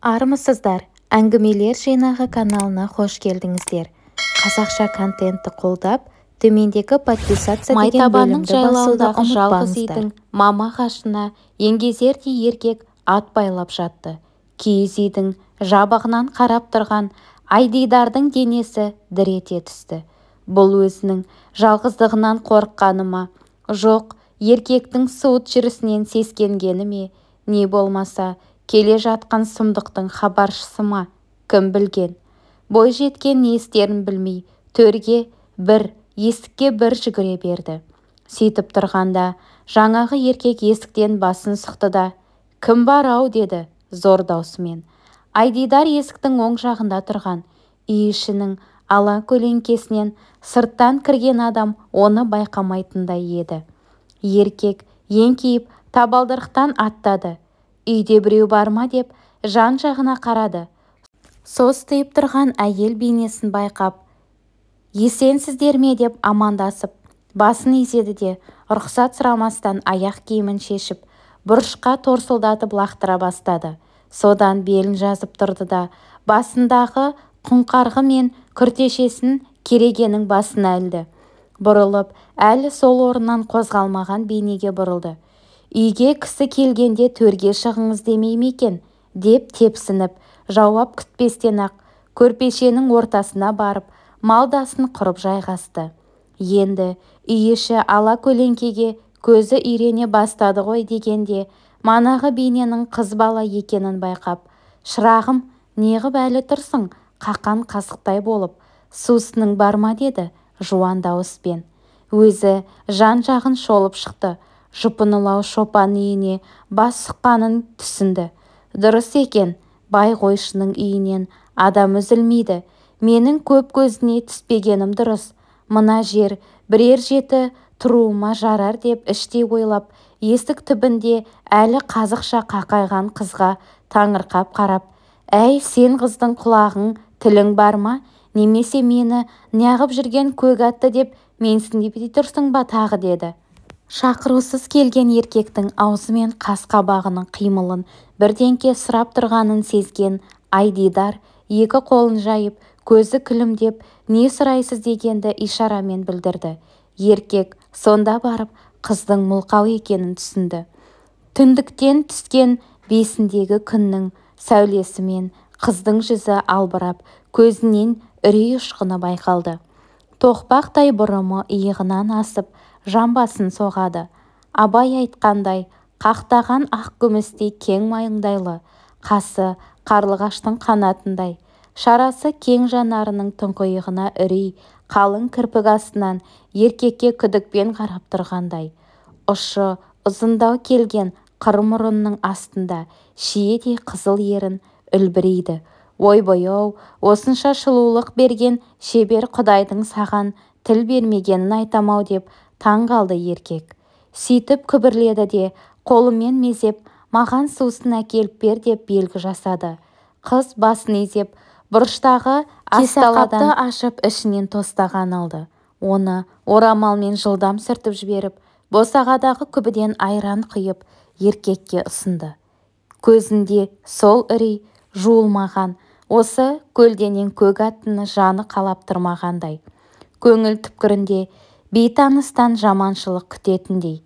армысыздар әңгімелер жинағы каналына қош келдіңіздер қазақша контентті қолдап төмендегі подписация деген бөлімді жалғыз үйдің мама қашына еңгезердей еркек ат байлап жатты киіз үйдің жабығынан қарап тұрған айдидардың денесі дір ете түсті бұл өзінің жалғыздығынан қорыққаны ма жоқ еркектің суыт жүрісінен сескенгені ме не болмаса келе жатқан сұмдықтың хабаршысы ма кім білген бойжеткен не істерін білмей төрге бір есікке бір жүгіре берді сөйтіп тұрғанда жаңағы еркек есіктен басын сұқты да кім бар-ау деді зор даусымен айдидар есіктің оң жағында тұрған үй ішінің ала көлеңкесінен сырттан кірген адам оны байқамайтындай еді еркек еңкейіп табалдырықтан аттады үйде біреу бар ма деп жан-жағына қарады состиып тұрған әйел бейнесін байқап есенсіздер ме деп амандасып басын изеді де рұқсат сұрамастан аяқ киімін шешіп бұрышқа торсылдатып лақтыра бастады содан белін жазып тұрды да басындағы құңқарғы мен күртешесін керегенің басына ілді бұрылып әлі сол орнынан қозғалмаған бейнеге бұрылды үйге кісі келгенде төрге шығыңыз демей ме екен деп тепсініп жауап күтпестен-ақ көрпешенің ортасына барып малдасын құрып жайғасты енді үй іші ала көлеңкеге көзі үйрене бастады ғой дегенде манағы бейненің қыз бала екенін байқап шырағым неғып әлі тұрсың қақан қасықтай болып сусының бар ма деді жуан дауыспен өзі жан-жағын шолып шықты жұпынылау шопан үйіне бас сұққанын түсінді дұрыс екен бай қойшының үйінен адам үзілмейді менің көп көзіне түспегенім дұрыс мына жер бірер жеті тұруыма жарар деп іштей ойлап есік түбінде әлі қазықша қақайған қызға таңырқап қарап әй сен қыздың құлағың тілің бар ма немесе мені неғып жүрген көк атты деп менсінбей тұрсың ба тағы деді шақырусыз келген еркектің аузы мен қас-қабағының қимылын бірдеңке сұрап тұрғанын сезген айдидар екі қолын жайып көзі күлімдеп не сұрайсыз дегенді ишарамен білдірді еркек сонда барып қыздың мылқау екенін түсінді түндіктен түскен бесіндегі күннің сәулесімен қыздың жүзі албырап көзінен үрей ұшқыны байқалды тоқпақтай бұрымы иығынан асып жамбасын соғады абай айтқандай қақтаған ақ күмістей кең майыңдайлы қасы қарлығаштың қанатындай шарасы кең жанарының тұңғиығына үрей қалың кірпік астынан еркекке күдікпен қарап тұрғандай ұшы ұзындау келген қыр мұрынның астында шиедей қызыл ерін үлбірейді ойбай-ау осынша шылулық берген шебер құдайдың саған тіл бермегенін айтамау деп таң қалды еркек сөйтіп күбірледі де қолымен мезеп маған сусын әкеліп бер деп белгі жасады қыз басын изеп бұрыштағы кесақапты ашып ішінен тостаған алды оны орамалмен жылдам сүртіп жіберіп босағадағы күбіден айран құйып еркекке ұсынды көзінде сол үрей жуылмаған осы көлденең көк аттыны жаны қалап тұрмағандай көңіл түпкірінде бейтаныстан жаманшылық күтетіндей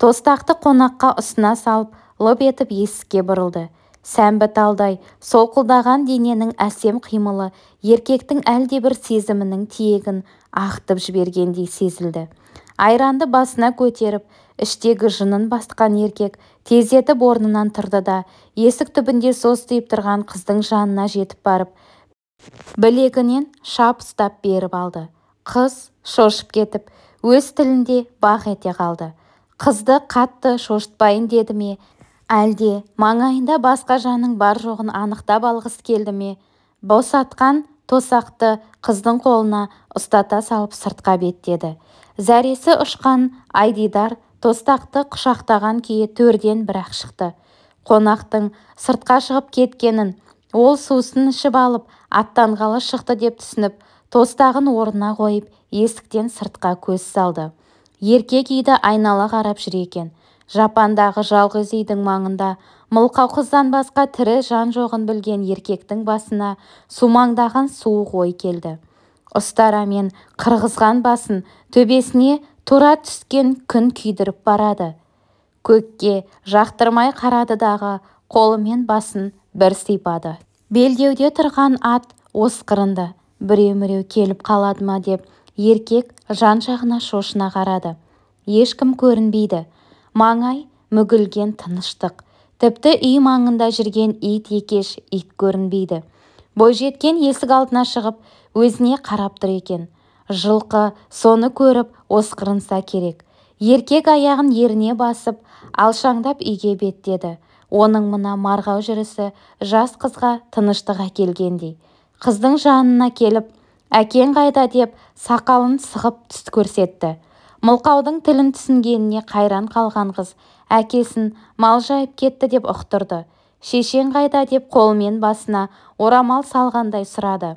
тостақты қонаққа ұсына салып лып етіп есікке бұрылды сәмбі талдай солқылдаған дененің әсем қимылы еркектің әлдебір сезімінің тиегін ақтып жібергендей сезілді айранды басына көтеріп іштегі жынын басқан еркек тездетіп орнынан тұрды да есік түбінде состиып тұрған қыздың жанына жетіп барып білегінен шап ұстап беріп алды қыз шошып кетіп өз тілінде бақ ете қалды қызды қатты шошытпайын деді ме әлде маңайында басқа жанның бар-жоғын анықтап алғысы келді ме босатқан тосақты қыздың қолына ұстата салып сыртқа беттеді зәресі ұшқан айдидар тостақты құшақтаған күйі төрден бірақ шықты қонақтың сыртқа шығып кеткенін ол сусын ішіп алып аттанғалы шықты деп түсініп тостағын орнына қойып есіктен сыртқа көз салды еркек үйді айнала қарап жүр екен жапандағы жалғыз үйдің маңында мылқау қыздан басқа тірі жан жоғын білген еркектің басына сумаңдаған суық ой келді ұстарамен қырғызған басын төбесіне тура түскен күн күйдіріп барады көкке жақтырмай қарады дағы қолымен басын бір сипады белдеуде тұрған ат осқырынды біреу-міреу келіп қалады ма деп еркек жан-жағына шошына қарады ешкім көрінбейді маңай мүгілген тыныштық тіпті үй маңында жүрген ит екеш ит көрінбейді бойжеткен есік алдына шығып өзіне қарап тұр екен жылқы соны көріп осқырынса керек еркек аяғын еріне басып алшаңдап үйге беттеді оның мына марғау жүрісі жас қызға тыныштық әкелгендей қыздың жанына келіп әкең қайда деп сақалын сығып түс көрсетті мылқаудың тілін түсінгеніне қайран қалған қыз әкесін мал жайып кетті деп ұқтырды Шешен қайда деп қолымен басына орамал салғандай сұрады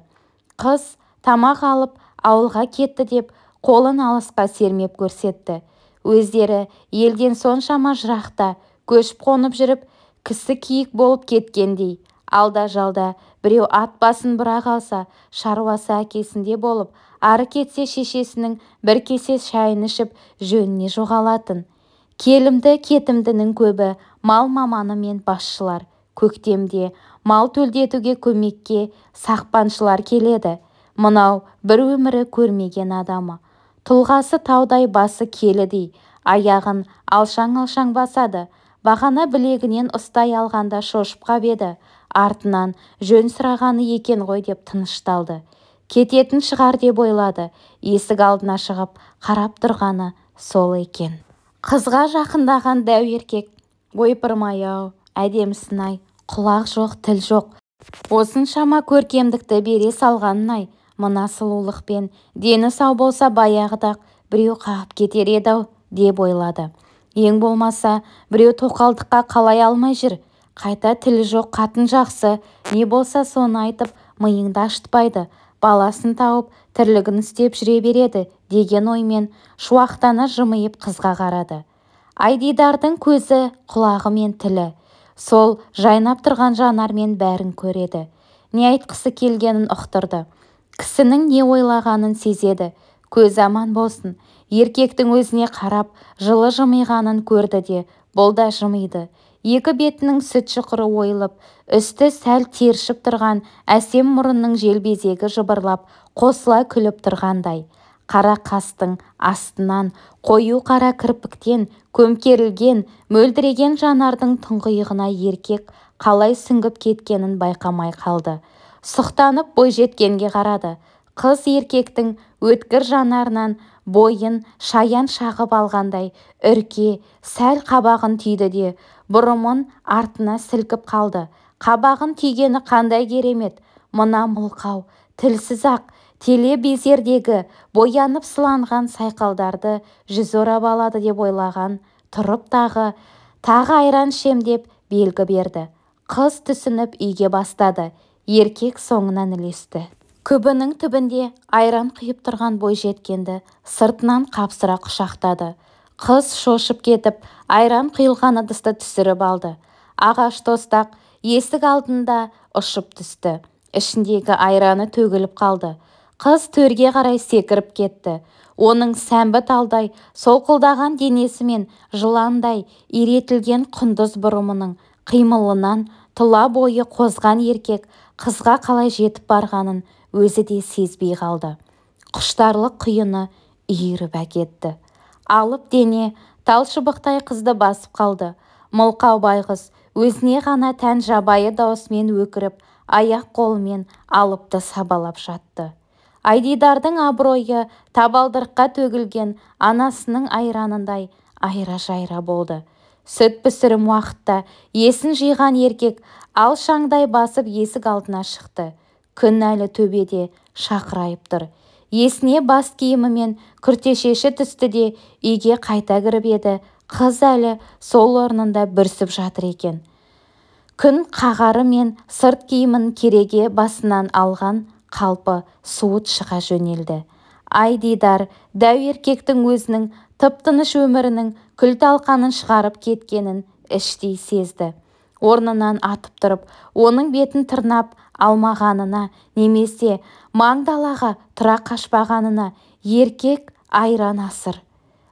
қыз тамақ алып ауылға кетті деп қолын алысқа сермеп көрсетті өздері елден соншама жырақта көшіп қонып жүріп кісі киік болып кеткендей алда-жалда біреу ат басын бұра қалса шаруасы әкесінде болып ары кетсе шешесінің бір кесе шайын ішіп жөніне жоғалатын келімді-кетімдінің көбі мал маманы мен басшылар көктемде мал төлдетуге көмекке сақпаншылар келеді мынау бір өмірі көрмеген адамы тұлғасы таудай басы келідей аяғын алшаң-алшаң басады бағана білегінен ұстай алғанда шошып қап еді артынан жөн сұрағаны екен ғой деп тынышталды кететін шығар деп ойлады есік алдына шығып қарап тұрғаны сол екен қызға жақындаған дәу еркек ойпырмай-ау әдемісін-ай құлақ жоқ тіл жоқ осыншама көркемдікті бере салғанын-ай мына сұлулықпен дені сау болса баяғыдақ біреу қағып кетер еді-ау деп ойлады ең болмаса біреу тоқалдыққа қалай алмай жүр қайта тілі жоқ қатын жақсы не болса соны айтып миыңды ашытпайды баласын тауып тірлігін істеп жүре береді деген оймен шуақтана жымиып қызға қарады айдидардың көзі құлағы мен тілі сол жайнап тұрған жанармен бәрін көреді не айтқысы келгенін ұқтырды кісінің не ойлағанын сезеді көз аман болсын еркектің өзіне қарап жылы жымиғанын көрді де бұл да жымиды екі бетінің сүт шұқыры ойылып үсті сәл тершіп тұрған әсем мұрынның желбезегі жыбырлап қосыла күліп тұрғандай қара қастың астынан қою қара кірпіктен көмкерілген мөлдіреген жанардың тұңғиығына еркек қалай сүңгіп кеткенін байқамай қалды сұқтанып бойжеткенге қарады қыз еркектің өткір жанарынан бойын шаян шағып алғандай үрке сәл қабағын түйді де бұрымын артына сілкіп қалды қабағын түйгені қандай керемет мына мылқау тілсіз-ақ телебезердегі боянып сыланған сайқалдарды жүз орап алады деп ойлаған тұрып тағы тағы айран ішем деп белгі берді қыз түсініп үйге бастады еркек соңынан ілесті күбінің түбінде айран құйып тұрған бойжеткенді сыртынан қапсыра құшақтады қыз шошып кетіп айран құйылған ыдысты түсіріп алды ағаш тостақ есік алдында ұшып түсті ішіндегі айраны төгіліп қалды қыз төрге қарай секіріп кетті оның сәмбі талдай солқылдаған денесі мен жыландай иретілген құндыз бұрымының қимылынан тұла бойы қозған еркек қызға қалай жетіп барғанын өзі де сезбей қалды құштарлық құйыны үйіріп әкетті алып дене тал шыбықтай қызды басып қалды мылқау байғыз өзіне ғана тән жабайы даусымен өкіріп аяқ-қолымен алыпты сабалап жатты айдидардың абыройы табалдырыққа төгілген анасының айранындай айра-жайра болды сүт пісірім уақытта есін жиған еркек алшаңдай басып есік алдына шықты күн әлі төбеде шақырайып тұр есіне бас киімі мен күртешеші түсті де үйге қайта кіріп еді қыз әлі сол орнында бүрсіп жатыр екен күн қағары мен сырт киімін кереге басынан алған қалпы суыт шыға жөнелді ай дидар дәу еркектің өзінің тып-тыныш өмірінің күл талқанын шығарып кеткенін іштей сезді орнынан атып тұрып оның бетін тырнап алмағанына немесе маң далаға тұра қашпағанына еркек айран асыр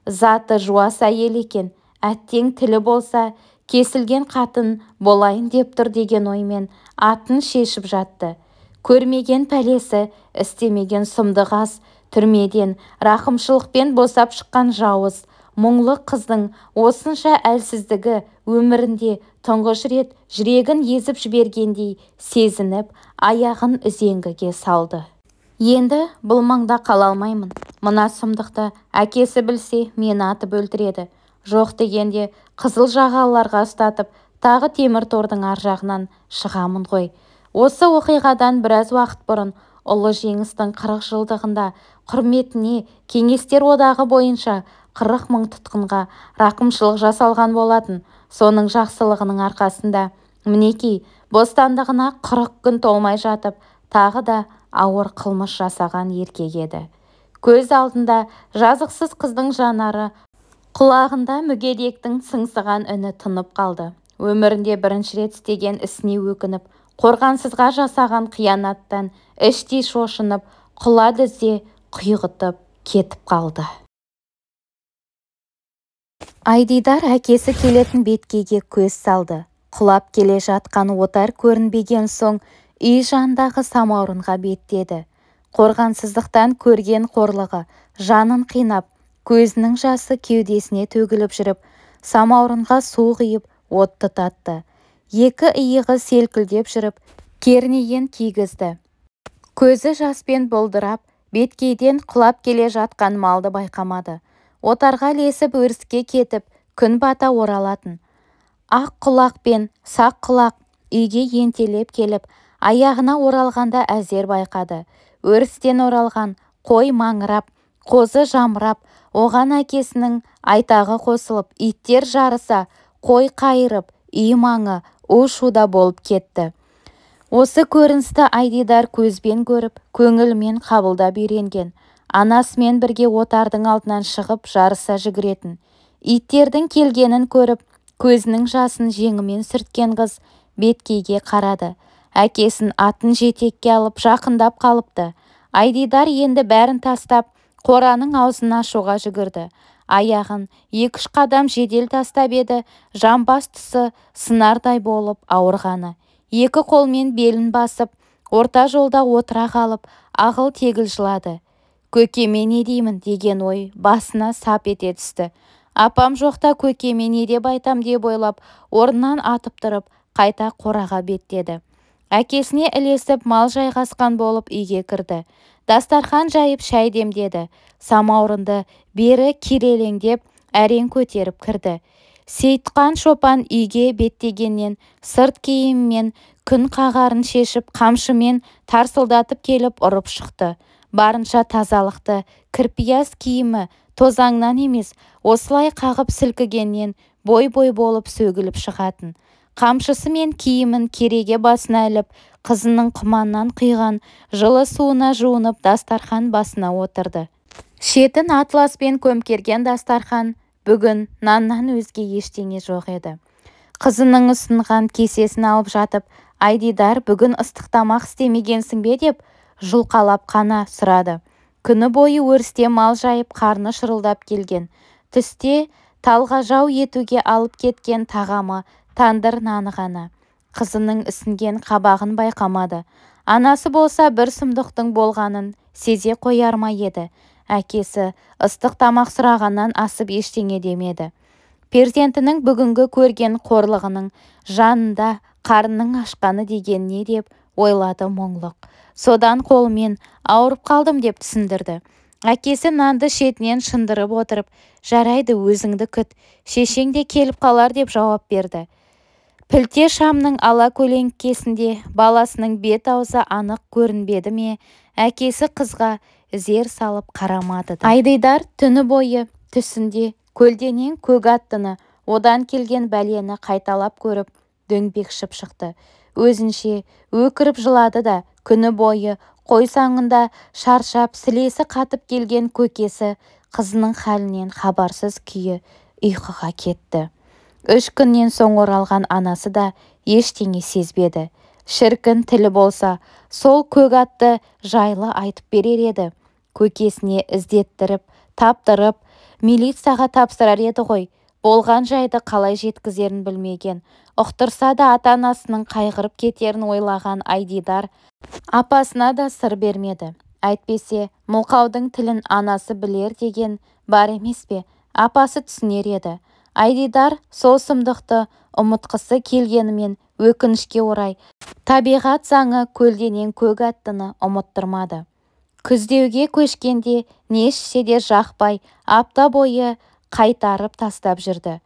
заты жуас әйел екен әттең тілі болса кесілген қатын болайын деп тұр деген оймен атын шешіп жатты көрмеген пәлесі істемеген сұмдық аз түрмеден рақымшылықпен босап шыққан жауыз мұңлы қыздың осынша әлсіздігі өмірінде тұңғыш рет жүрегін езіп жібергендей сезініп аяғын үзеңгіге салды енді бұл маңда қала алмаймын мына сұмдықты әкесі білсе мені атып өлтіреді жоқ дегенде қызыл жағаларға ұстатып тағы темір тордың ар жағынан шығамын ғой осы оқиғадан біраз уақыт бұрын ұлы жеңістің қырық жылдығында құрметіне кеңестер одағы бойынша қырық мың тұтқынға рақымшылық жасалған болатын соның жақсылығының арқасында мінекей бостандығына қырық күн толмай жатып тағы да ауыр қылмыс жасаған еркек еді көз алдында жазықсыз қыздың жанары құлағында мүгедектің сыңсыған үні тынып қалды өмірінде бірінші рет істеген ісіне өкініп қорғансызға жасаған қиянаттан іштей шошынып құлады дізе құйғытып кетіп қалды айдидар әкесі келетін беткеге көз салды құлап келе жатқан отар көрінбеген соң үй жандағы самаурынға беттеді қорғансыздықтан көрген қорлығы жанын қинап көзінің жасы кеудесіне төгіліп жүріп самаурынға су құйып отты татты. екі иығы селкілдеп жүріп кернейін кигізді көзі жаспен бұлдырап беткейден құлап келе жатқан малды байқамады отарға лесіп өріске кетіп күн бата оралатын ақ құлақ пен сақ құлақ үйге ентелеп келіп аяғына оралғанда әзер байқады өрістен оралған қой маңырап қозы жамырап оған әкесінің айтағы қосылып иттер жарыса қой қайырып үй маңы у шуда болып кетті осы көріністі айдидар көзбен көріп көңілмен қабылдап үйренген анасымен бірге отардың алдынан шығып жарыса жүгіретін иттердің келгенін көріп көзінің жасын жеңімен сүрткен қыз беткейге қарады әкесін атын жетекке алып жақындап қалыпты айдидар енді бәрін тастап қораның аузына шоға жүгірді аяғын екі қадам жедел тастап еді жамбастысы сынардай болып ауырғаны екі қолмен белін басып орта жолда отыра қалып ағыл-тегіл жылады көкеме не деймін деген ой басына сап ете түсті апам жоқта көкеме не деп айтам деп ойлап орнынан атып тұрып қайта қораға беттеді әкесіне ілесіп мал жайғасқан болып үйге кірді дастархан жайып шай демдеді самаурынды бері кирелеңдеп әрең көтеріп кірді Сейтқан шопан үйге беттегеннен сырт киіммен күн қағарын шешіп қамшымен тарсылдатып келіп ұрып шықты барынша тазалықты кірпияз киімі тозаңнан емес осылай қағып сілкігеннен бой-бой болып сөгіліп шығатын қамшысы мен киімін кереге басына іліп қызының құманнан қиған жылы суына жуынып дастархан басына отырды шетін атласпен көмкерген дастархан, бүгін наннан өзге ештеңе жоқ еді қызының ұсынған кесесін алып жатып айдидар бүгін ыстық тамақ істемегенсің бе деп жұлқалап қана сұрады күні бойы өрісте мал жайып қарны шырылдап келген түсте талғажау етуге алып кеткен тағамы тандыр наны ғана қызының ісінген қабағын байқамады анасы болса бір сұмдықтың болғанын сезе қояр ма еді әкесі ыстық тамақ сұрағаннан асып ештеңе демеді перзентінің бүгінгі көрген қорлығының жанында қарының ашқаны деген не деп ойлады мұңлық содан қолымен ауырып қалдым деп түсіндірді әкесі нанды шетінен шындырып отырып жарайды өзіңді күт шешең де келіп қалар деп жауап берді пілте шамның ала көлеңкесінде баласының бет-аузы анық көрінбеді ме әкесі қызға зер салып қарамады да айдайдар түні бойы түсінде көлденең көк аттыны одан келген бәлені қайталап көріп дөңбекшіп шықты өзінше өкіріп жылады да күні бойы қой саңында шаршап сілесі қатып келген көкесі қызының халінен хабарсыз күйі ұйқыға кетті үш күннен соң оралған анасы да ештеңе сезбеді шіркін тілі болса сол көк атты жайлы айтып берер еді көкесіне іздеттіріп таптырып милицияға тапсырар еді ғой болған жайды қалай жеткізерін білмеген ұқтырса да ата-анасының қайғырып кетерін ойлаған айдидар апасына да сыр бермеді айтпесе мылқаудың тілін анасы білер деген бар емес пе апасы түсінер еді айдидар сол сұмдықты ұмытқысы келгенімен өкінішке орай табиғат заңы көлденең көк аттыны ұмыттырмады күздеуге көшкенде не ішсе де жақпай апта бойы қайтарып тастап жүрді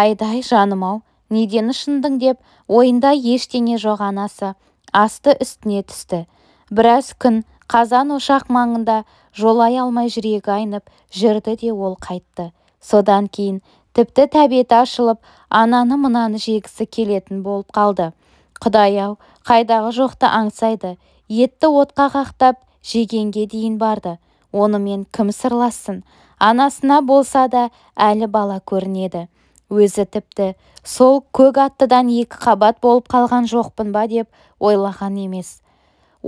айдай жаным-ау неден ұшындың деп ойында ештеңе жоқ анасы асты-үстіне түсті біраз күн қазан ошақ маңында жолай алмай жүрегі айнып жүрді де ол қайтты содан кейін тіпті тәбеті ашылып ананы мынаны жегісі келетін болып қалды құдай-ау қайдағы жоқты аңсайды етті отқа қақтап жегенге дейін барды онымен кім сырлассын анасына болса да әлі бала көрінеді өзі тіпті сол көк аттыдан екі қабат болып қалған жоқпын ба деп ойлаған емес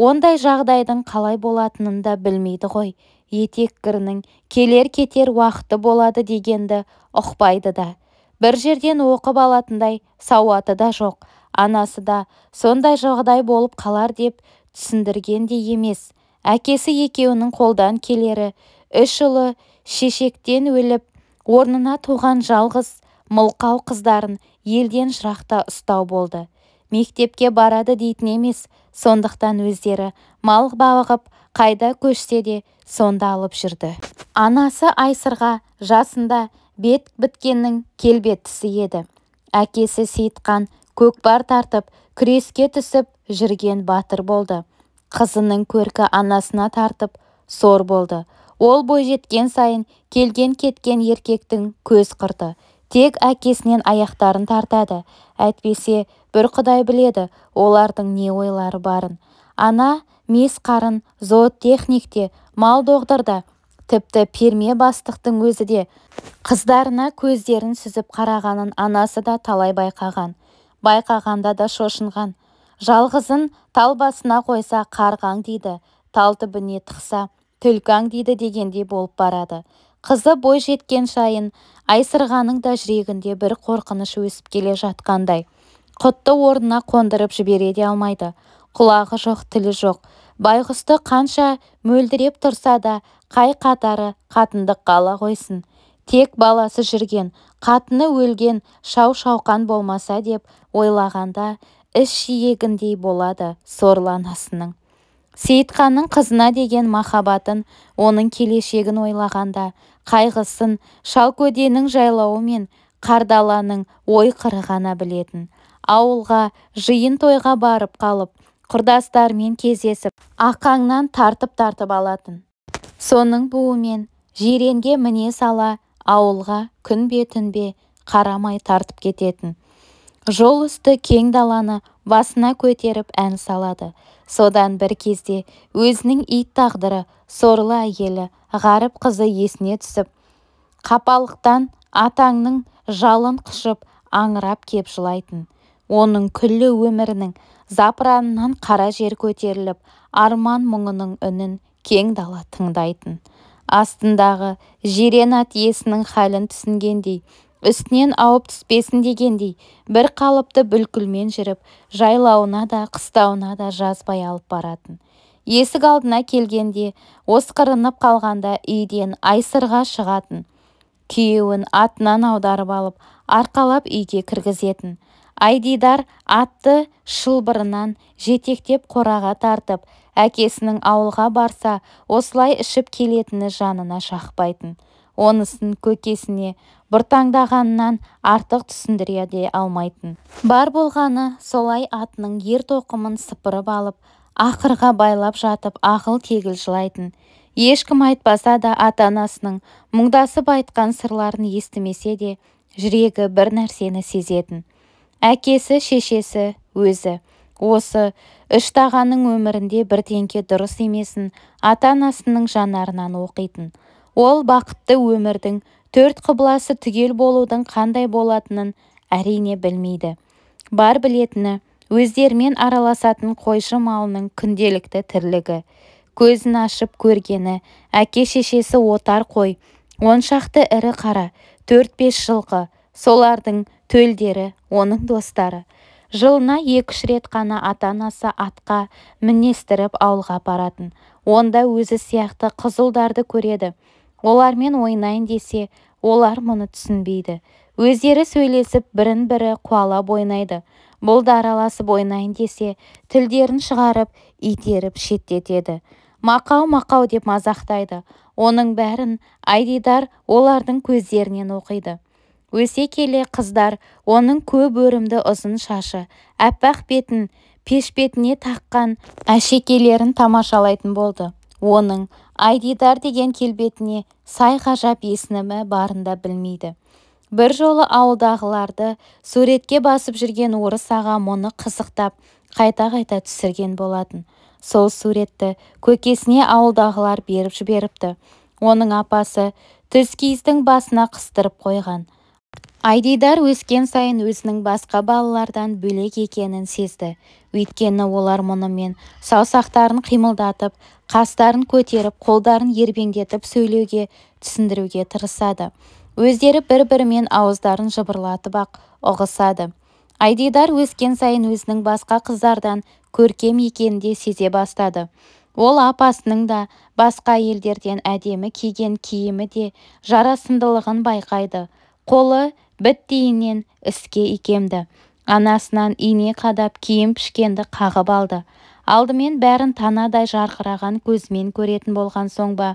ондай жағдайдың қалай болатынын да білмейді ғой етеккірінің келер-кетер уақыты болады дегенді ұқпайды да бір жерден оқып алатындай сауаты да жоқ анасы да сондай жағдай болып қалар деп түсіндірген де емес әкесі екеуінің қолдан келері үш ұлы шешектен өліп орнына туған жалғыз мылқау қыздарын елден жырақта ұстау болды мектепке барады дейтін емес сондықтан өздері мал бағып қайда көшсе де сонда алып жүрді анасы айсырға жасында бет біткеннің келбеттісі еді әкесі сейітқан көкпар тартып күреске түсіп жүрген батыр болды қызының көркі анасына тартып сор болды ол бой бойжеткен сайын келген-кеткен еркектің көз қырды. тек әкесінен аяқтарын тартады әйтпесе бір құдай біледі олардың не ойлары барын ана мес қарын зоотехникте мал доғдырда тіпті перме бастықтың өзі де қыздарына көздерін сүзіп қарағанын анасы да талай байқаған байқағанда да шошынған жалғызын тал басына қойса қарғаң дейді тал түбіне тықса түлкаң дейді дегендей болып барады қызы бой жеткен шайын айсырғаның да жүрегінде бір қорқыныш өсіп келе жатқандай құтты орнына қондырып жібере де алмайды құлағы жоқ тілі жоқ байғұсты қанша мөлдіреп тұрса да қай қатары қатындыққа ала қойсын тек баласы жүрген қатыны өлген шау шауқан болмаса деп ойлағанда іш жиегіндей болады сорлы анасының сейітханның қызына деген махаббатын оның келешегін ойлағанда қайғысын шалкөденің жайлауы мен қардаланың ой ғана білетін ауылға жиын тойға барып қалып құрдастарымен кездесіп ақаңнан тартып-тартып алатын соның буымен жиренге міне сала ауылға күнбе-түнбе қарамай тартып кететін жол үсті кең даланы басына көтеріп ән салады содан бір кезде өзінің ит тағдыры сорлы әйелі ғарып қызы есіне түсіп қапалықтан атаңның жалын құшып аңырап кеп жылайтын оның күллі өмірінің запыранынан қара жер көтеріліп арман мұңының үнін кең дала тыңдайтын астындағы жирен ат иесінің халін түсінгендей үстінен ауып түспесін дегендей бір қалыпты бүлкілмен жүріп жайлауына да қыстауына да жазбай алып баратын есік алдына келгенде осқырынып қалғанда үйден айсырға шығатын күйеуін атынан аударып алып арқалап үйге кіргізетін айдидар атты шылбырынан жетектеп қораға тартып әкесінің ауылға барса осылай ішіп келетіні жанына шақпайтын онысын көкесіне бұртаңдағаннан артық түсіндіре де алмайтын бар болғаны солай атының ер-тоқымын сыпырып алып ақырға байлап жатып ақыл тегіл жылайтын ешкім айтпаса да ата-анасының мұңдасып айтқан сырларын естімесе де жүрегі бір нәрсені сезетін әкесі шешесі өзі осы үштағаның өмірінде бірдеңке дұрыс емесін ата-анасының жанарынан оқитын ол бақытты өмірдің төрт құбыласы түгел болудың қандай болатынын әрине білмейді бар білетіні өздерімен араласатын қойшы малының күнделікті тірлігі көзін ашып көргені әке-шешесі отар қой он шақты ірі қара төрт-бес жылқы солардың төлдері оның достары жылына екі-үш рет қана ата-анасы атқа мінестіріп ауылға апаратын онда өзі сияқты қызылдарды көреді олармен ойнайын десе олар мұны түсінбейді өздері сөйлесіп бірін-бірі қуалап ойнайды бұл да араласып ойнайын десе тілдерін шығарып итеріп шеттетеді мақау мақау деп мазақтайды оның бәрін айдидар олардың көздерінен оқиды өсе келе қыздар оның көп өрімді ұзын шашы аппақ бетін пешбетіне таққан әшекейлерін тамашалайтын болды оның айдидар деген келбетіне сай ғажап есінімі барында білмейді бір жолы ауылдағыларды суретке басып жүрген орыс аға мұны қызықтап қайта-қайта түсірген болатын сол суретті көкесіне ауылдағылар беріп жіберіпті оның апасы түскиіздің басына қыстырып қойған айдидар өскен сайын өзінің басқа балалардан бөлек екенін сезді өйткені олар мұнымен саусақтарын қимылдатып қастарын көтеріп қолдарын ербеңдетіп сөйлеуге түсіндіруге тырысады өздері бір-бірімен ауыздарын жыбырлатып-ақ ұғысады айдидар өскен сайын өзінің басқа қыздардан көркем екенін де сезе бастады ол апасының да басқа әйелдерден әдемі киген киімі де жарасымдылығын байқайды қолы біттейінен іске икемді анасынан ине қадап киім пішкенді қағып алды алдымен бәрін танадай жарқыраған көзмен көретін болған соң ба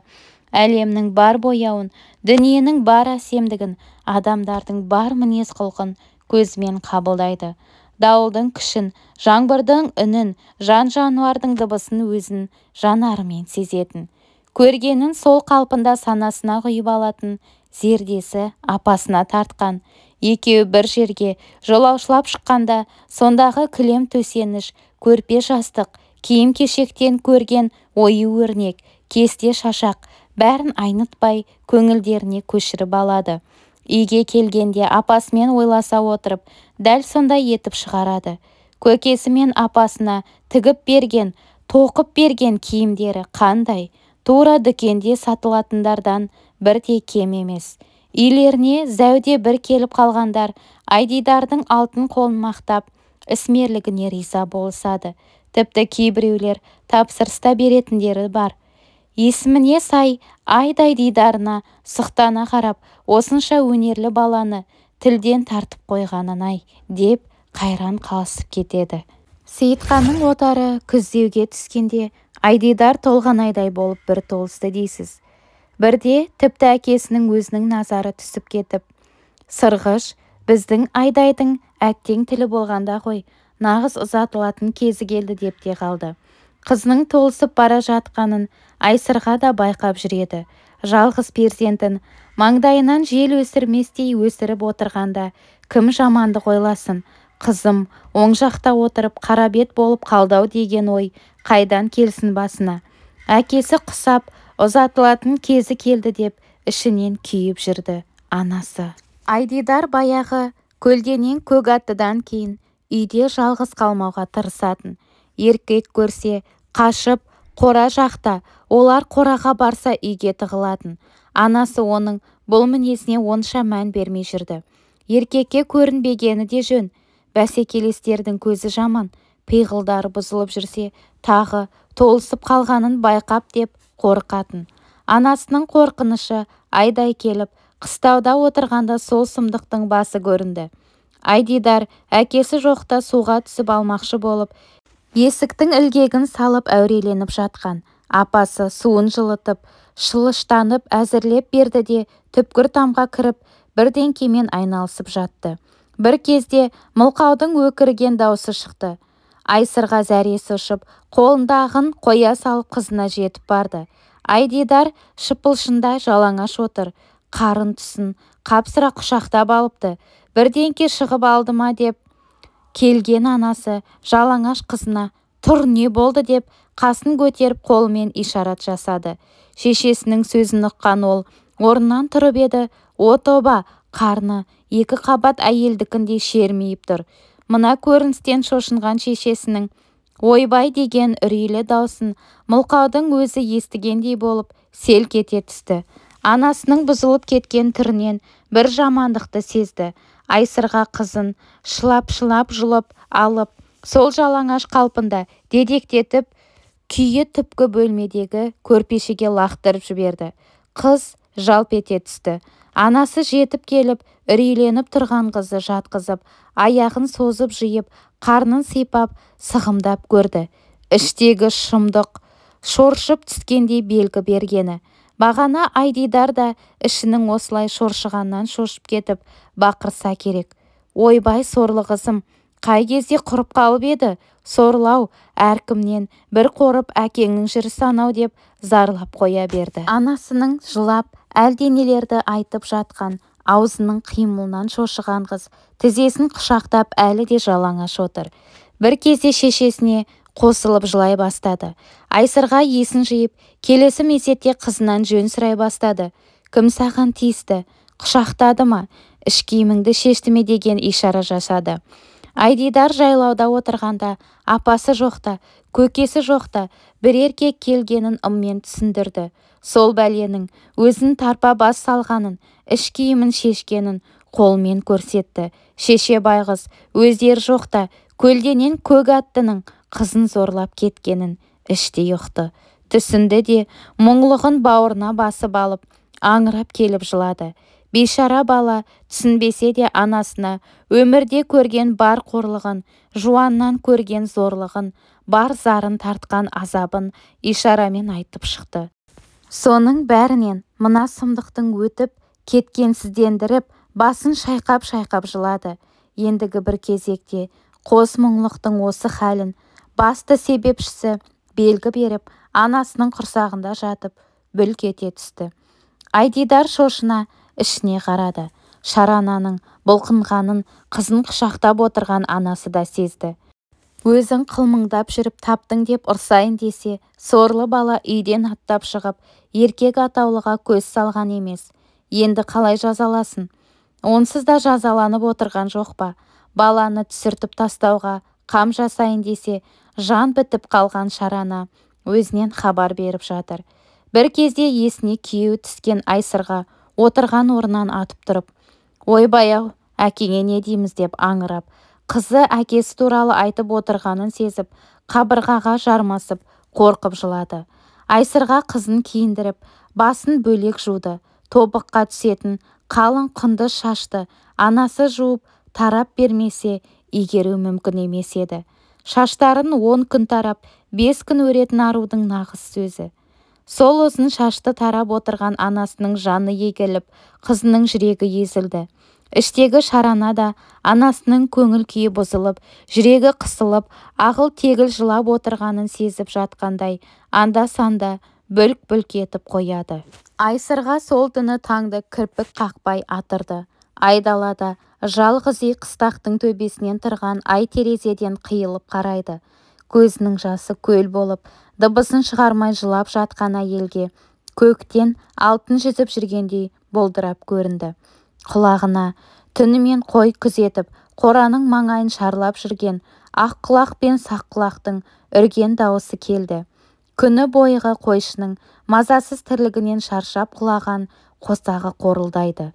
әлемнің бар бояуын дүниенің бар әсемдігін адамдардың бар мінез-құлқын көзмен қабылдайды дауылдың күшін жаңбырдың үнін жан-жануардың дыбысын өзін жанарымен сезетін көргенін сол қалпында санасына құйып алатын зердесі апасына тартқан екеуі бір жерге жолаушылап шыққанда сондағы кілем төсеніш көрпе жастық киім-кешектен көрген ою-өрнек кесте шашақ бәрін айнытпай көңілдеріне көшіріп алады үйге келгенде апасымен ойласа отырып дәл сондай етіп шығарады көкесі мен апасына тігіп берген тоқып берген киімдері қандай тура дүкенде сатылатындардан бірде кем емес үйлеріне зәуде бір келіп қалғандар айдидардың алтын қолын мақтап ісмерлігіне риза болысады тіпті кейбіреулер тапсырыс та беретіндері бар есіміне сай айдай дидарына сұқтана қарап осынша өнерлі баланы тілден тартып қойғанын-ай деп қайран қалысып кетеді сейітханның отары күздеуге түскенде айдидар айдай болып бір толысты дейсіз бірде тіпті әкесінің өзінің назары түсіп кетіп сырғыш біздің айдайдың әттең тілі болғанда ғой нағыз ұзатылатын кезі келді деп те қалды қызының толысып бара жатқанын айсырға да байқап жүреді жалғыз перзентін маңдайынан жел өсірместей өсіріп отырғанда кім жаманды ойласын қызым оң жақта отырып қарабет болып қалдау деген ой қайдан келсін басына әкесі құсап ұзатылатын кезі келді деп ішінен күйіп жүрді анасы айдидар баяғы көлденең көк аттыдан кейін үйде жалғыз қалмауға тырысатын еркек көрсе қашып қора жақта олар қораға барса үйге тығылатын анасы оның бұл мінезіне онша мән бермей жүрді еркекке көрінбегені де жөн бәсекелестердің көзі жаман пиғылдары бұзылып жүрсе тағы толысып қалғанын байқап деп қорқатын анасының қорқынышы айдай келіп қыстауда отырғанда сол сұмдықтың басы көрінді айдидар әкесі жоқта суға түсіп алмақшы болып есіктің ілгегін салып әуреленіп жатқан апасы суын жылытып шылыштанып әзірлеп берді де түпкір тамға кіріп бірден кемен айналысып жатты бір кезде мылқаудың өкірген даусы шықты айсырға зәресі ұшып қолындағын қоя салып қызына жетіп барды айдидар шыпылшында жалаңаш отыр қарын түсін, қапсыра құшақтап алыпты Бірденке шығып алды ма деп келген анасы жалаңаш қызына тұр не болды деп қасын көтеріп қолымен ишарат жасады шешесінің сөзін ұққан ол орнынан тұрып еді о тоба қарны екі қабат әйелдікіндей шермиіп тұр мына көріністен шошынған шешесінің ойбай деген үрейлі даусын мылқаудың өзі естігендей болып селк ете түсті анасының бұзылып кеткен түрінен бір жамандықты сезді айсырға қызын шылап-шылап жұлып алып сол жалаңаш қалпында дедектетіп күйі түпкі бөлмедегі көрпешеге лақтырып жіберді қыз жалп ете түсті анасы жетіп келіп үрейленіп тұрған қызды жатқызып аяғын созып жиып қарнын сипап сығымдап көрді іштегі шымдық шоршып түскендей белгі бергені бағана айдидар да ішінің осылай шоршығаннан шошып кетіп бақырса керек ойбай сорлы қызым қай кезде құрып қалып еді сорлау әркімнен бір қорып әкеңнің жүрісі анау деп зарлап қоя берді анасының жылап әлденелерді айтып жатқан аузының қимылынан шошыған қыз тізесін құшақтап әлі де жалаңаш отыр бір кезде шешесіне қосылып жылай бастады айсырға есін жиып келесі мезетте қызынан жөн сұрай бастады кім саған тиісті құшақтады ма іш киіміңді шешті ме деген ишара жасады айдидар жайлауда отырғанда апасы жоқта көкесі жоқта бір еркек келгенін ыммен түсіндірді сол бәленің өзін тарпа бас салғанын іш киімін шешкенін қолмен көрсетті шеше байғыз өздері жоқта көлденен көк аттының қызын зорлап кеткенін іштей ұқты түсінді де мұңлығын бауырына басып алып аңырап келіп жылады бейшара бала түсінбесе де анасына өмірде көрген бар қорлығын жуаннан көрген зорлығын бар зарын тартқан азабын ишарамен айтып шықты соның бәрінен мына сұмдықтың өтіп кеткенсіздендіріп басын шайқап-шайқап жылады ендігі бір кезекте қос мұңлықтың осы халін басты себепшісі белгі беріп анасының құрсағында жатып бүлк ете түсті айдидар шошына ішіне қарады шарананың бұлқынғанын қызын құшақтап отырған анасы да сезді өзің қылмыңдап жүріп таптың деп ұрсайын десе сорлы бала үйден аттап шығып еркек атаулыға көз салған емес енді қалай жазаласын онсыз да жазаланып отырған жоқ па баланы түсіртіп тастауға қам жасайын десе жан бітіп қалған шарана өзінен хабар беріп жатыр бір кезде есіне күйеуі түскен айсырға отырған орнынан атып тұрып ойбай-ау әкеңе не дейміз деп аңырап қызы әкесі туралы айтып отырғанын сезіп қабырғаға жармасып қорқып жылады айсырға қызын киіндіріп басын бөлек жуды тобыққа түсетін қалың құнды шашты анасы жуып тарап бермесе игеру мүмкін емес еді шаштарын он күн тарап бес күн өретін арудың нағыз сөзі сол ұзын шашты тарап отырған анасының жаны егіліп қызының жүрегі езілді іштегі шарана да анасының көңіл күйі бұзылып жүрегі қысылып ағыл-тегіл жылап отырғанын сезіп жатқандай анда-санда бүлк-бүлк етіп қояды айсырға сол түні таңды кірпік қақпай атырды айдалада жалғыз үй қыстақтың төбесінен тұрған ай терезеден қиылып қарайды көзінің жасы көл болып дыбысын шығармай жылап жатқан әйелге көктен алтын жүзіп жүргендей болдырап көрінді құлағына түнімен қой күзетіп қораның маңайын шарлап жүрген ақ құлақ пен құлақтың үрген дауысы келді күні бойғы қойшының мазасыз тірлігінен шаршап құлаған қосағы қорылдайды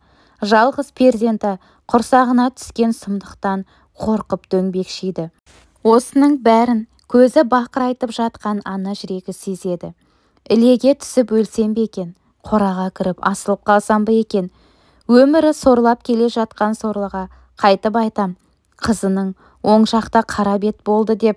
жалғыз перзенті құрсағына түскен сұмдықтан қорқып дөңбекшиді осының бәрін көзі бақырайтып жатқан ана жүрегі сезеді ілеге түсіп өлсем бе екен қораға кіріп асылып қалсам ба екен өмірі сорлап келе жатқан сорлыға қайтып айтам қызының оң жақта қара болды деп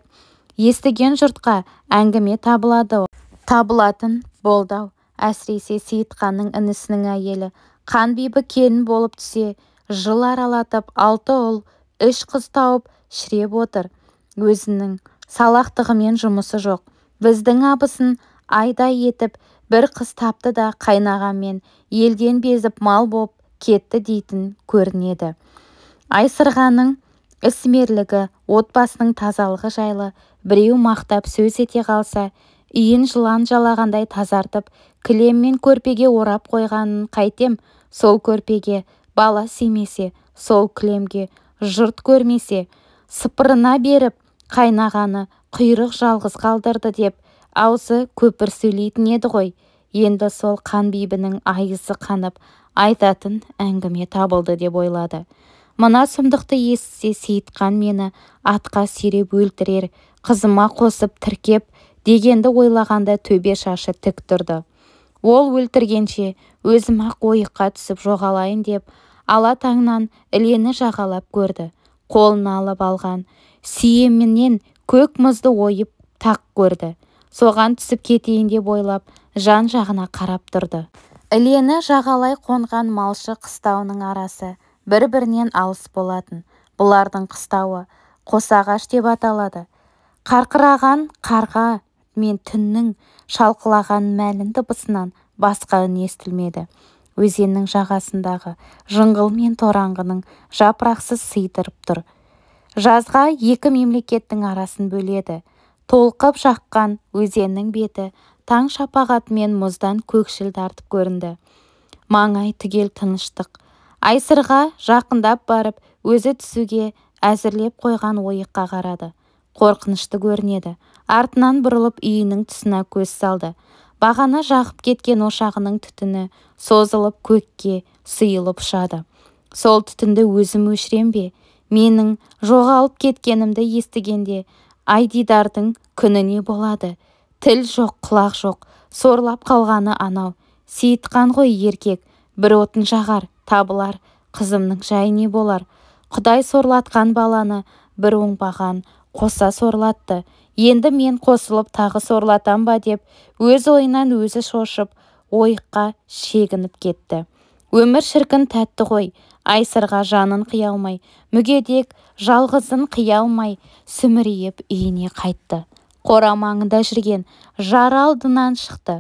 естіген жұртқа әңгіме табылады табылатын болдау, әсіресе сейітқанның інісінің әйелі қан келін болып түсе жыл аралатып алты ұл үш қыз тауып шіреп отыр өзінің салақтығымен жұмысы жоқ біздің абысын айдай етіп бір қыз тапты да қайнағамен елден безіп мал боп кетті дейтін көрінеді айсырғаның ісмерлігі отбасының тазалығы жайлы біреу мақтап сөз ете қалса үйін жылан жалағандай тазартып кілеммен көрпеге орап қойғанын қайтем сол көрпеге бала семесе сол кілемге жұрт көрмесе сыпырына беріп қайнағаны құйрық жалғыз қалдырды деп аузы көпір сөйлейтін еді ғой енді сол қанбибінің айызы қанып айтатын әңгіме табылды деп ойлады мына сұмдықты естісе сейітқан мені атқа сүйреп өлтірер қызыма қосып тіркеп дегенді ойлағанда төбе шашы тік тұрды ол өлтіргенше өзім-ақ ойыққа түсіп жоғалайын деп ала таңнан ілені жағалап көрді қолына алып алған сүйемінен көк мұзды ойып тақ көрді соған түсіп кетейін деп ойлап жан-жағына қарап тұрды ілені жағалай қонған малшы қыстауының арасы бір-бірінен алыс болатын бұлардың қыстауы қосағаш деп аталады қарқыраған қарға мен түннің шалқылаған мәлін дыбысынан басқа үн естілмеді өзеннің жағасындағы жыңғыл мен тораңғының жапырақсыз сыйдырып тұр жазға екі мемлекеттің арасын бөледі толқып жаққан өзеннің беті таң шапағатымен мұздан көкшіл тартып көрінді маңай түгел тыныштық айсырға жақындап барып өзі түсуге әзірлеп қойған ойыққа қарады қорқынышты көрінеді артынан бұрылып үйінің тұсына көз салды бағана жағып кеткен ошағының түтіні созылып көкке сұйылып ұшады сол түтінді өзім өшірем бе менің жоғалып кеткенімді естігенде айдидардың күні не болады тіл жоқ құлақ жоқ сорлап қалғаны анау сейітқан ғой еркек бір отын жағар табылар қызымның жайы не болар құдай сорлатқан баланы бір оңбаған қоса сорлатты енді мен қосылып тағы сорлатам ба деп өз ойынан өзі шошып ойыққа шегініп кетті өмір шіркін тәтті ғой айсырға жанын қия алмай мүгедек жалғызын қия алмай сүмірейіп үйіне қайтты қора маңында жүрген жар алдынан шықты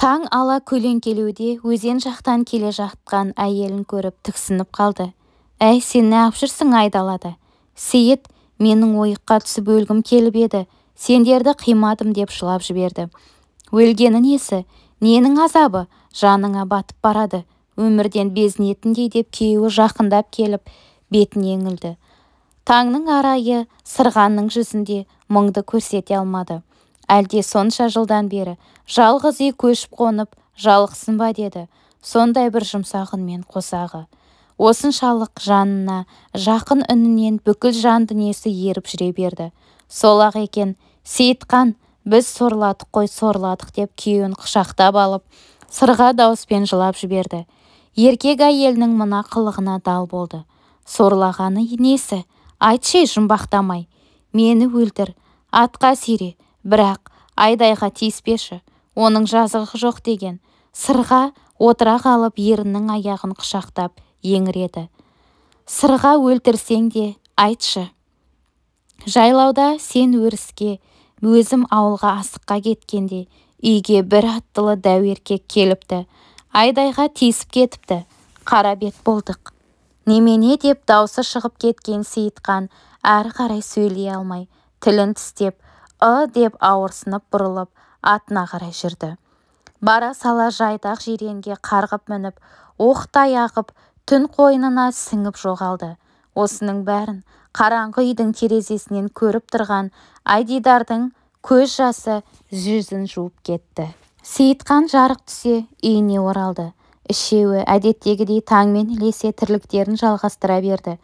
таң ала көлеңкелеуде өзен жақтан келе жатқан әйелін көріп тіксініп қалды әй сен неғып жүрсің айдалада сейіт менің ойыққа түсіп өлгім келіп еді сендерді қимадым деп жылап жіберді өлгені несі ненің азабы жаныңа батып барады өмірден безінетіндей деп күйеуі жақындап келіп бетіне еңілді таңның арайы сырғанның жүзінде мұңды көрсете алмады әлде сонша жылдан бері жалғыз үй көшіп-қонып жалықсын ба деді сондай бір жұмсағын мен қосағы осыншалық жанына жақын үнінен бүкіл жан дүниесі еріп жүре берді сол-ақ екен сейітқан біз сорладық қой сорладық деп күйеуін құшақтап алып сырға дауыспен жылап жіберді еркек әйелінің мына қылығына дал болды сорлағаны несі айтшы жұмбақтамай мені өлтір атқа сүйре бірақ айдайға тиіспеші оның жазығы жоқ деген сырға отыра қалып ерінің аяғын құшақтап еңіреді сырға өлтірсең де айтшы жайлауда сен өріске өзім ауылға асыққа кеткенде үйге бір аттылы дәу еркек келіпті айдайға тиісіп кетіпті қара бет болдық немене деп даусы шығып кеткен сейітқан әрі қарай сөйлей алмай тілін тістеп ы деп ауырсынып бұрылып атына қарай жүрді бара сала жайдақ жиренге қарғып мініп оқтай ағып түн қойнына сіңіп жоғалды осының бәрін қараңғы үйдің терезесінен көріп тұрған айдидардың көз жасы жүзін жуып кетті сейітқан жарық түсе үйіне оралды үшеуі әдеттегідей таңмен ілесе тірліктерін жалғастыра берді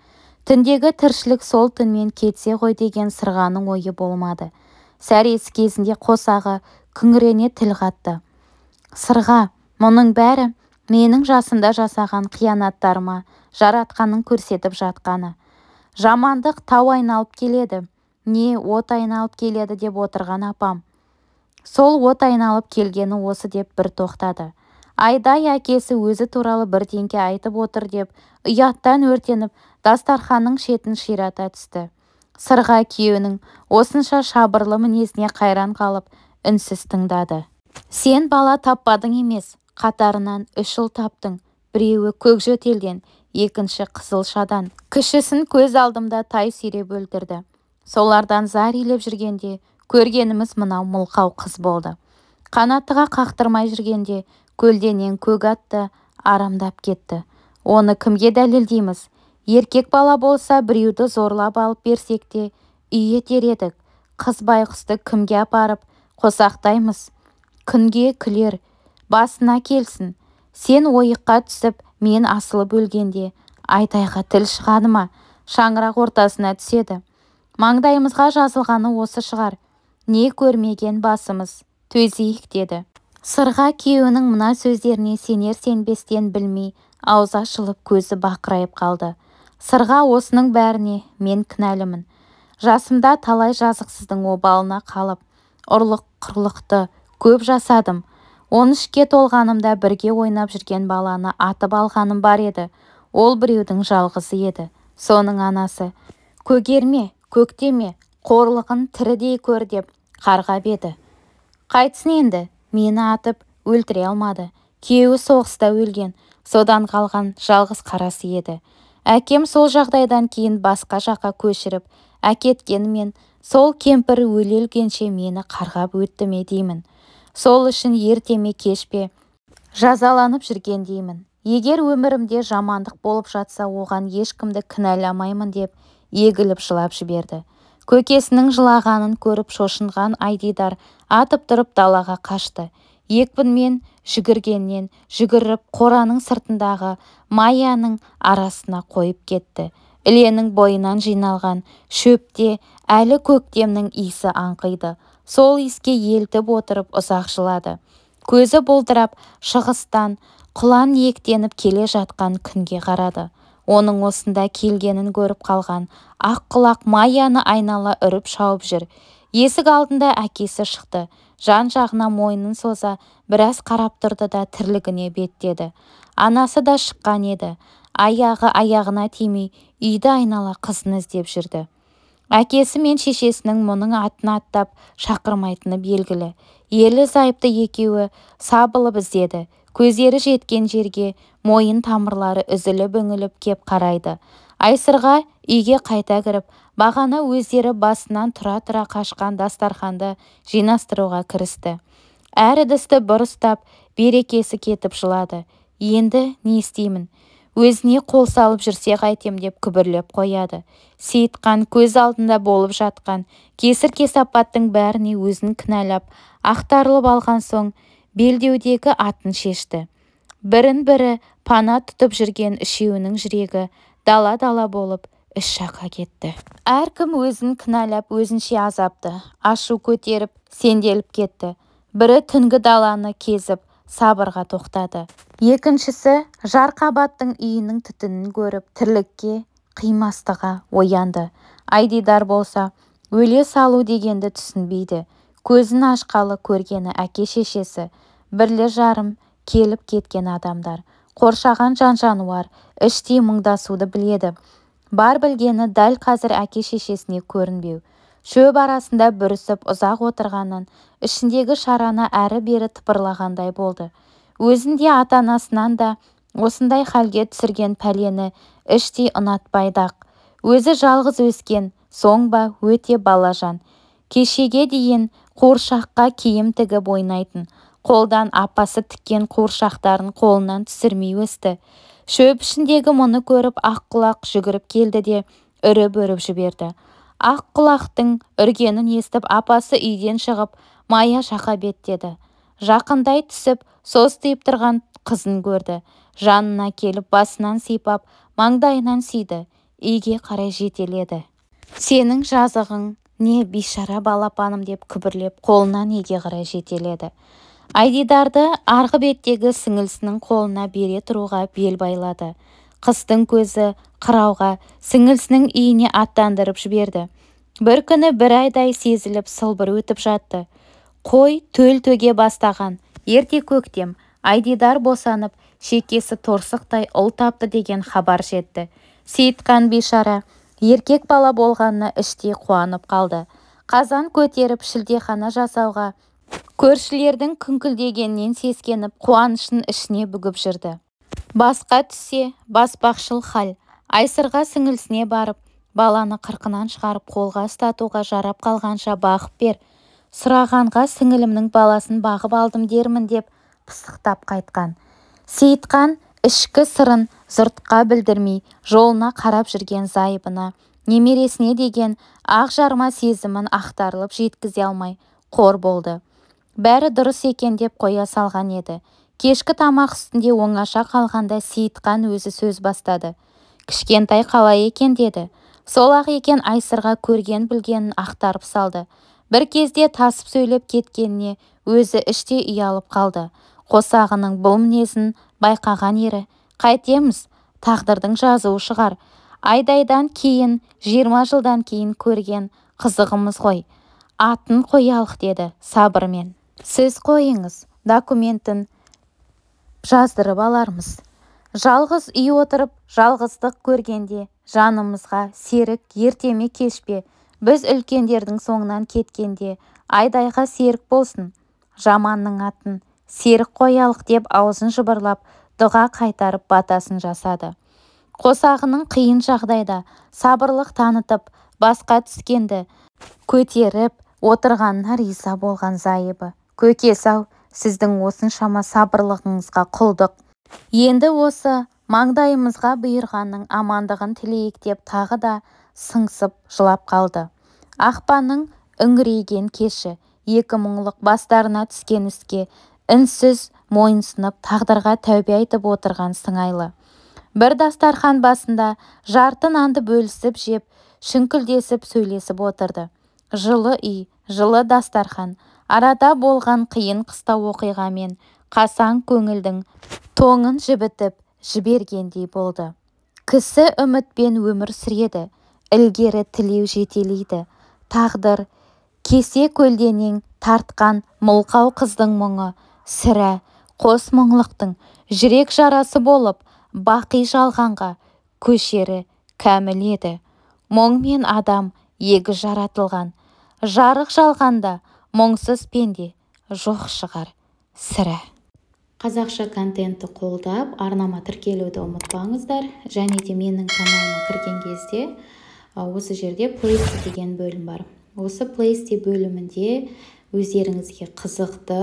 түндегі тіршілік сол түнмен кетсе ғой деген сырғаның ойы болмады сәресі кезінде қосағы күңірене тіл қатты сырға мұның бәрі менің жасында жасаған қиянаттарыма жаратқанның көрсетіп жатқаны жамандық тау айналып келеді не от айналып келеді деп отырған апам сол от айналып келгені осы деп бір тоқтады айдай әкесі өзі туралы бірдеңке айтып отыр деп ұяттан өртеніп дастарханның шетін ширата түсті сырға күйеуінің осынша шабырлы мінезіне қайран қалып үнсіз тыңдады сен бала таппадың емес қатарынан үш ұл таптың біреуі көкжөтелден екінші қызылшадан кішісін көз алдымда тай сүйреп өлтірді солардан зар илеп жүргенде көргеніміз мынау мылқау қыз болды қанаттыға қақтырмай жүргенде көлденең көк атты арамдап кетті оны кімге дәлелдейміз еркек бала болса біреуді зорлап алып берсек те үй етер едік қыз байғұсты кімге апарып қосақтаймыз күнге күлер басына келсін сен ойыққа түсіп мен асылып өлгенде айтайға тіл шығады ма шаңырақ ортасына түседі маңдайымызға жазылғаны осы шығар не көрмеген басымыз төзейік деді сырға күйеуінің мына сөздеріне сенер-сенбестен білмей аузы ашылып көзі бақырайып қалды сырға осының бәріне мен кінәлімін жасымда талай жазықсыздың обалына қалып ұрлық құрлықты көп жасадым он үшке толғанымда бірге ойнап жүрген баланы атып алғаным бар еді ол біреудің жалғызы еді соның анасы көгерме көктеме қорлығын тірідей көр деп қарғап еді қайтсын енді мені атып өлтіре алмады күйеуі соғыста өлген содан қалған жалғыз қарасы еді әкем сол жағдайдан кейін басқа жаққа көшіріп әкеткенмен сол кемпір өле өлгенше мені қарғап өтті ме деймін сол үшін ерте ме кеш пе жазаланып жүрген деймін егер өмірімде жамандық болып жатса оған ешкімді кінәламаймын деп егіліп жылап жіберді көкесінің жылағанын көріп шошынған айдидар атып тұрып далаға қашты екпінмен жүгіргеннен жүгіріп қораның сыртындағы маяның арасына қойып кетті іленің бойынан жиналған шөпте әлі көктемнің иісі аңқиды сол иіске елтіп отырып ұзақ жылады көзі бұлдырап шығыстан құлан иектеніп келе жатқан күнге қарады оның осында келгенін көріп қалған ақ құлақ майяны айнала үріп шауып жүр есік алдында әкесі шықты жан-жағына мойнын соза біраз қарап тұрды да тірлігіне беттеді анасы да шыққан еді аяғы аяғына тимей үйді айнала қызын іздеп жүрді әкесі мен шешесінің мұның атын аттап шақырмайтыны белгілі ерлі зайыпты екеуі сабылып іздеді көздері жеткен жерге мойын тамырлары үзіліп-үңіліп кеп қарайды айсырға үйге қайта кіріп бағана өздері басынан тұра-тұра қашқан дастарханды жинастыруға кірісті әр ыдысты бір ұстап берекесі кетіп жылады енді не істеймін өзіне қол салып жүрсе қайтем деп күбірлеп қояды сейітқан көз алдында болып жатқан кесір кесапаттың бәріне өзін кінәлап ақтарылып алған соң белдеудегі атын шешті бірін-бірі пана тұтып жүрген үшеуінің жүрегі дала-дала болып іш жаққа кетті әркім өзін кінәлап өзінше азапты ашу көтеріп сенделіп кетті бірі түнгі даланы кезіп сабырға тоқтады екіншісі жарқабаттың үйінің түтінін көріп тірлікке қимастыға оянды айдидар болса өле салу дегенді түсінбейді көзін ашқалы көргені әке-шешесі бірлі-жарым келіп-кеткен адамдар қоршаған жан-жануар іштей мұңдасуды біледі бар білгені дәл қазір әке-шешесіне көрінбеу шөп арасында бүрісіп ұзақ отырғанын, ішіндегі шараны әрі-бері тыпырлағандай болды Өзінде де ата-анасынан да осындай халге түсірген пәлені іштей ұнатпайды өзі жалғыз өскен соң ба өте балажан кешеге дейін қуыршаққа киім тігіп ойнайтын қолдан апасы тіккен қуыршақтарын қолынан түсірмей өсті шөп ішіндегі мұны көріп аққұлақ жүгіріп келді де үріп-үріп жіберді аққұлақтың үргенін естіп апасы үйден шығып мая шақа беттеді жақындай түсіп состиып тұрған қызын көрді жанына келіп басынан сипап маңдайынан сүйді үйге қарай жетеледі сенің жазығың не бишара балапаным деп күбірлеп қолынан үйге қарай жетеледі айдидарды арғы беттегі сіңілісінің қолына бере тұруға бел байлады қыстың көзі қырауға сіңілісінің үйіне аттандырып жіберді бір күні бір айдай сезіліп сылбыр өтіп жатты қой төл төге бастаған ерте көктем айдидар босанып шекесі торсықтай ұл тапты деген хабар жетті сейітқан бишара еркек бала болғанына іштей қуанып қалды қазан көтеріп шілдехана жасауға көршілердің күңкілдегенінен сескеніп қуанышын ішіне бүгіп жүрді басқа түссе баспақшыл хал айсырға сіңілісіне барып баланы қырқынан шығарып қолға ұстатуға жарап қалғанша бағып бер сұрағанға сіңілімнің баласын бағып алдым дермін деп пысықтап қайтқан сейітқан ішкі сырын жұртқа білдірмей жолына қарап жүрген зайыбына немересіне деген ақ жарма сезімін ақтарылып жеткізе алмай қор болды бәрі дұрыс екен деп қоя салған еді кешкі тамақ үстінде оңаша қалғанда сейітқан өзі сөз бастады кішкентай қалай екен деді сол-ақ екен айсырға көрген білгенін ақтарып салды бір кезде тасып сөйлеп кеткеніне өзі іштей ұялып қалды қосағының бұл мінезін байқаған ері қайтеміз тағдырдың жазуы шығар айдайдан кейін жиырма жылдан кейін көрген қызығымыз ғой атын қоялық деді сабырмен сіз қойыңыз документін жаздырып алармыз жалғыз үй отырып жалғыздық көргенде жанымызға серік ерте ме кеш пе біз үлкендердің соңынан кеткенде айдайға серік болсын жаманның атын серік қоялық деп аузын жыбырлап дұға қайтарып батасын жасады қосағының қиын жағдайда сабырлық танытып басқа түскенді көтеріп отырғанына риза болған зайыбы көке ау сіздің осыншама сабырлығыңызға құлдық енді осы маңдайымызға бұйырғанның амандығын тілейік деп тағы да сыңсып жылап қалды ақпанның үңірейген кеші екі мұңлық бастарына түскен іске үнсіз сынып тағдырға тәубе айтып отырған сыңайлы бір дастархан басында жарты нанды бөлісіп жеп шүңкілдесіп сөйлесіп отырды жылы үй жылы дастархан арада болған қиын қыстау оқиғамен қасаң көңілдің тоңын жібітіп жібергендей болды кісі үмітпен өмір сүреді ілгері тілеу жетелейді тағдыр кесе көлденең тартқан мылқау қыздың мұңы сірә қос мұңлықтың жүрек жарасы болып бақи жалғанға көшері кәміл еді мұң мен адам егі жаратылған жарық жалғанда мұңсыз пенде жоқ шығар сірә қазақша контентті қолдап арнама тіркелуді ұмытпаңыздар және де менің каналыма кірген кезде осы жерде плейсти деген бөлім бар осы плейсти бөлімінде өздеріңізге қызықты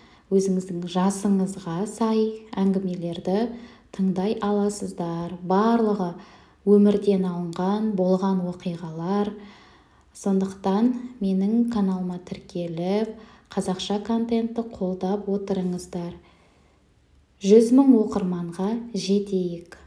өзіңіздің жасыңызға сай әңгімелерді тыңдай аласыздар барлығы өмірден алынған болған оқиғалар сондықтан менің каналыма тіркеліп қазақша контентті қолдап отырыңыздар жүз мың оқырманға жетейік